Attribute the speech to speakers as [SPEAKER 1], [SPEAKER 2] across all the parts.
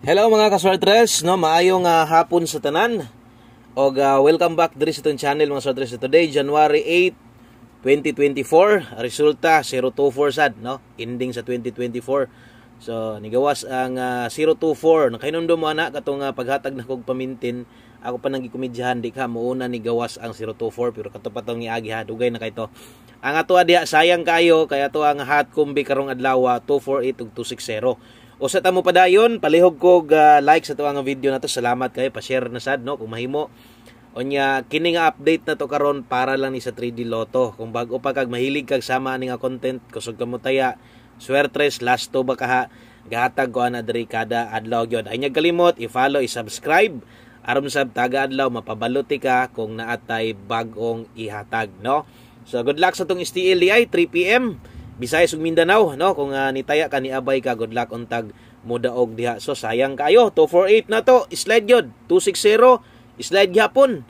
[SPEAKER 1] Hello mga kaswertres, no? Maayong uh, hapon sa tanan. Og uh, welcome back diri sa itong channel mga kaswartres. Today, January 8, 2024, ah, resulta 024 sad, no? Ending sa 2024. So, nigawas ang uh, 024. Nakainundo mo ana katong uh, paghatag na kog pamintin, ako pa nang gikomedyahan di ka muuna ni gawas ang 024 pero katapatong iagi ha dugay na kay to. Ang ato diha sayang kayo kaya to ang hot combi karong adlawa 248 ug 260. O sa tamo pa dayon, palihog ko uh, like sa tuwang video na to. Salamat kayo, pa-share na sad no kung mahimo. Onya kini nga update na to karon para lang ni sa 3D Lotto. Kung bago pa kag mahilig kag sama ani nga content kusog kamo taya, swertres last to ba kaha gahatag ko ana diri kada adlaw gyud. Ay kalimot i-follow, i-subscribe aron sab taga adlaw mapabaluti ka kung naatay bagong ihatag no. So good luck sa tong STL ay 3 PM. Bisayas ug Mindanao no kung uh, nitaya ka ni abay ka good luck untag mudaog diha. So sayang kayo 248 na to slide gyud 260 slide gyapon.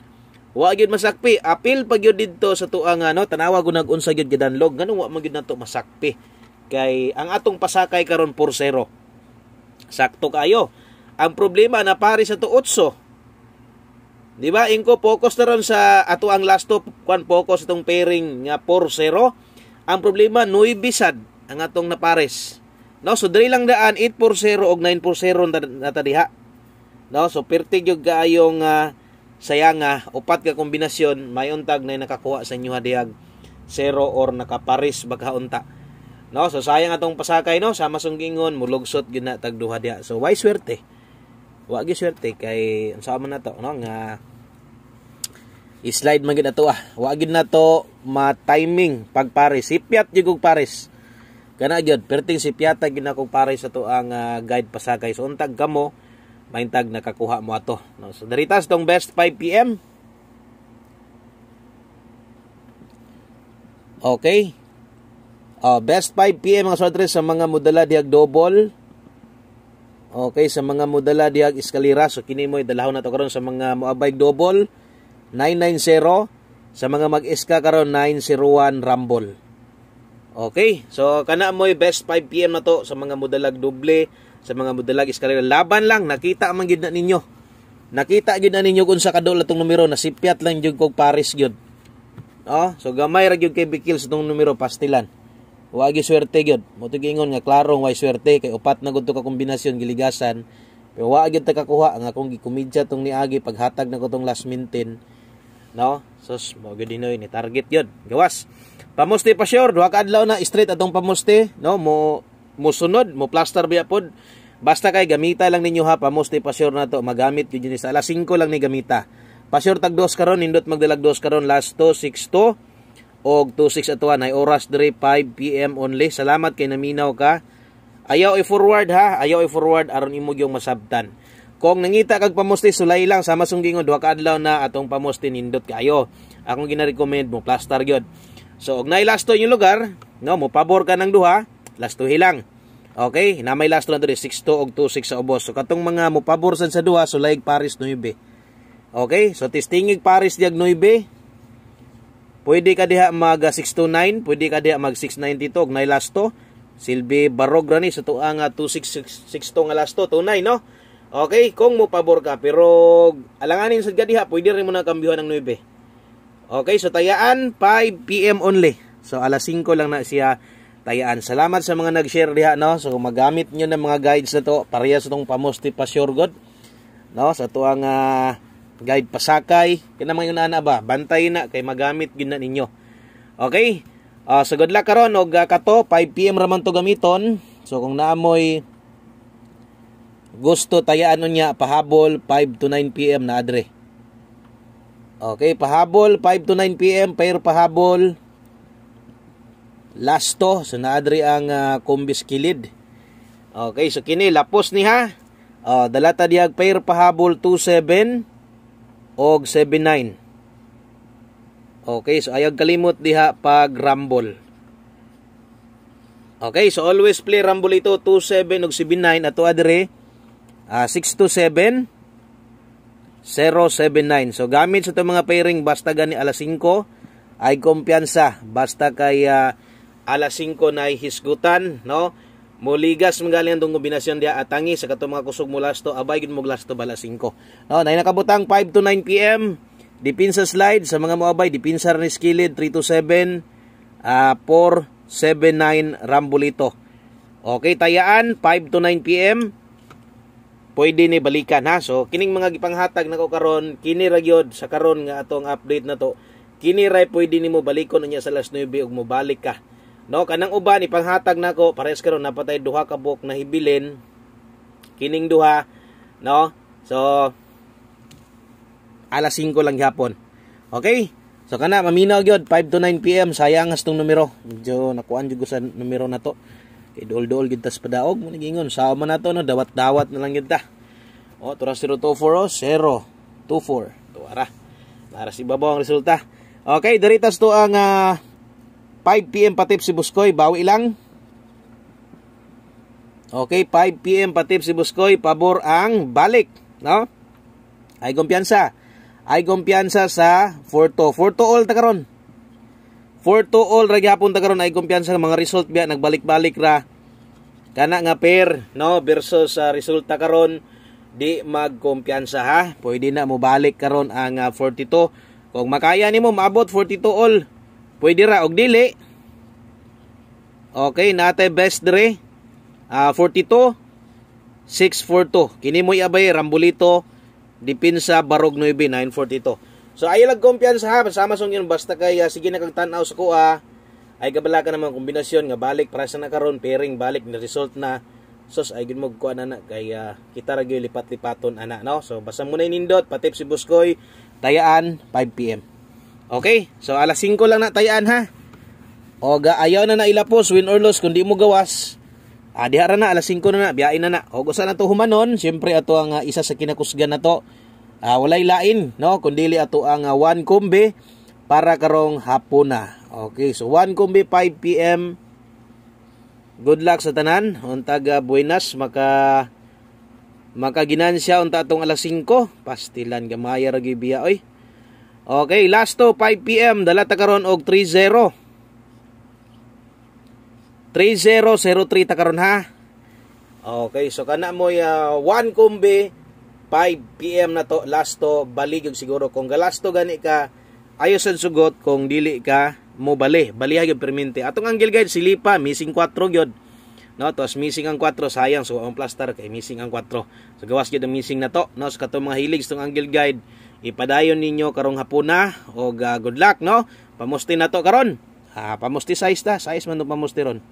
[SPEAKER 1] Wa gyud masakpi apil pag gyud didto sa tuang ano tanawa ko nagunsa gyud gidanlog nganong wa man gyud nato masakpi. Kay ang atong pasakay karon 40. Sakto kayo. Ang problema na pare sa tuotso. Di ba? Inko focus na ron sa ato last to kwan focus itong pairing nga 40 ang problema, nuibisad ang atong napares. No, so diri lang daan 840 og 940 natadiha No, so pertig gyud kaayong uh, ah, sayanga ah, upat ka kombinasyon may untag na nakakuha sa inyo hadiag 0 or nakapares bagha unta. No, so sayang atong pasakay no sa masunggingon mulugsot gyud na tag duha diha. So why swerte? Wa gyud swerte kay unsa man nato no nga I-slide man gid ato ah. Wa gid na to ma-timing pag pares. Sipiat jud kog pares. Kana gyud perting sipiata gid na kog pares sa tuang uh, ah, guide pasakay. So untag kamo maintag nakakuha mo ato. No? So daritas tong best 5 PM. Okay. Oh, best 5 PM mga sodres sa mga mudala diag double. Okay, sa mga mudala diag eskalera so kini mo dalahon nato karon sa mga moabay double 990 sa mga mag-iska karon 901 Rumble. Okay, so kana mo'y best 5 PM na to sa mga mudalag doble, sa mga mudalag eskalera. Laban lang, nakita man gid na ninyo. Nakita gid na ninyo kun sa kadol atong numero, na nasipyat lang jud kog Paris gyud. Oh, so gamay ra gyud kay Bikil sa tong numero pastilan. Wa gyud swerte gyud. Mo ingon nga klarong way swerte kay upat na gud to ka kombinasyon giligasan. Pero wa gyud ta kakuha ang akong gikomedya tong niagi paghatag na ko tong last minute no sus mo gid dinoy ni target yon gawas pamusti pa sure duha ka adlaw na straight atong pamusti no mo mo sunod mo plaster biya pod basta kay gamita lang ninyo ha pamusti pa sure na to magamit gyud ni sa alas 5 lang ni gamita pa sure tag dos karon indot magdalag dos karon last 262 og 26 atuan ay oras dire 5 PM only. Salamat kay naminaw ka. Ayaw i-forward ha, ayaw i-forward aron imo gyung masabtan. Kung nangita kag pamusti sulay lang sama sunggingon duha ka adlaw na atong pamusti nindot kayo. Akong gina-recommend mo plaster gyud. So og nay lasto yung lugar, no mo pabor ka ng duha, lastuhi lang. Okay, na may lasto na diri 62 og 26 sa ubos. So katong mga mo pabor sa duha sulay Paris 9. Okay, so tistingig Paris diag 9. Pwede ka diha mag 629, ah, pwede ka diha mag 692 og nay lasto. Silbi barog rani sa tuang 266 ah, nga lasto tunay no. Okay, kung mo pabor ka pero alanganin sad gadiha, pwede rin mo na kambihan ng 9. Okay, so tayaan 5 PM only. So alas 5 lang na siya tayaan. Salamat sa mga nag-share diha no. So magamit niyo ng mga guides na to. Parehas tong pamusti pa sure god. No, sa tuang uh, ah, guide pasakay kana mga yunana ba bantay na kay magamit gid na ninyo. Okay? Uh, so good luck karon og uh, kato 5 PM ra man to gamiton. So kung naamoy gusto tayaan niya pahabol 5 to 9 PM na adre. Okay, pahabol 5 to 9 PM pero pahabol lasto so naadri ang uh, kumbis kilid. Okay, so kini lapos ni ha. Uh, oh, dalata diag pair pahabol 27 og 79. Okay, so ayag kalimot diha pag rumble. Okay, so always play rumble ito 27 og 79 ato adre uh, 627 079. So gamit sa itong mga pairing basta gani alas 5 ay kumpiyansa basta kaya uh, alas 5 na ihisgutan no Moligas magaling ang kombinasyon dia atangi sa katong mga kusog mulasto abay gud mo glasto bala 5. No, nay nakabutang 5 to 9 PM. Dipinsa slide sa mga moabay dipinsa ni skilled 3 to 7 uh, ah, 479 Rambulito. Okay, tayaan 5 to 9 PM pwede ni balikan ha. So kining mga gipanghatag nako karon, kini ra sa karon nga atong update na to. Kini ray pwede nimo balikon unya sa alas 9 ug mobalik ka. No, kanang uban ipanghatag nako pares karon napatay duha ka buok na hibilin. Kining duha, no? So alas 5 lang hapon. Okay? So kana maminaw gyud 5 to 9 PM sayang astong numero. jo nakuan jud sa numero na to. Kay dool-dool gid tas padaog mo nagingon. Sama na to no dawat-dawat na lang gid ta. O tura 0240 024. Tuara. Para si babaw ang resulta. Okay, diritas to ang uh, ah, 5 PM patip si Buskoy, bawi lang. Okay, 5 PM patip si Buskoy, pabor ang balik, no? Ay kumpiyansa. Ay kumpiyansa sa 4 to 4 to all ta karon. For to all ra gyapon karon ay kumpiyansa mga result biya nagbalik-balik ra kana nga pair no versus sa uh, resulta karon di magkumpiyansa ha. Pwede na mo balik karon ang uh, ah, 42. Kung makaya nimo maabot 42 all. Pwede ra og dili. Okay, natay best dire. Uh, 42 642. Kini mo iabay rambulito Dipinsa Barog 9942 So ay lag kumpiyansa ha sa Amazon yun basta kay uh, sige na kag tan-aw sa kuha ay kabala ka naman kombinasyon nga balik para sa na pairing balik ni result na So ay gid mo kuha na kay uh, kita ra lipat-lipaton ana no. So basta mo na inindot patip si Buskoy tayaan 5 PM. Okay? So alas 5 lang na tayaan ha. O ayaw na na ilapos win or loss kundi mo gawas. Ah, diha na alas 5 na na, biyain na na. O gusto na to humanon, syempre ato ang uh, isa sa kinakusgan na to uh, walay lain no kundi li ato ang uh, one kumbi para karong hapon na okay so 1 kumbi 5 pm good luck sa tanan untag uh, buenas maka makaginansya unta atong alas 5 pastilan gamaya ra gyud biya oy okay last to 5 pm dala ta karon og 30 3003 ta karon ha okay so kana mo uh, one kumbi 5 PM na to lasto bali gyud siguro kung galasto gani ka ayo sa sugot kung dili ka mo bali bali gyud permente atong angel guide silipa missing 4 gyud no tos missing ang 4 sayang so ang plaster kay missing ang 4 so gawas gyud ang missing na to no so katong mga hilig sa angel guide ipadayon ninyo karong hapuna og uh, good luck no pamusti na to karon ha pamusti size ta size man pamusti ron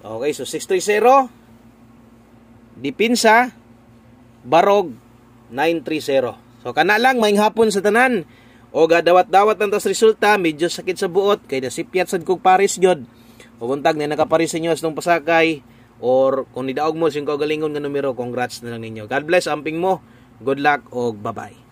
[SPEAKER 1] okay so 630 dipinsa barog 930. So kana lang maing hapon sa tanan. O gadawat-dawat ang tas resulta, medyo sakit sa buot kay na nasipiat sad kog Paris gyud. O buntag na nakaparis ninyo sa pasakay or kung nidaog mo sing kagalingon nga numero, congrats na lang ninyo. God bless amping mo. Good luck og bye-bye.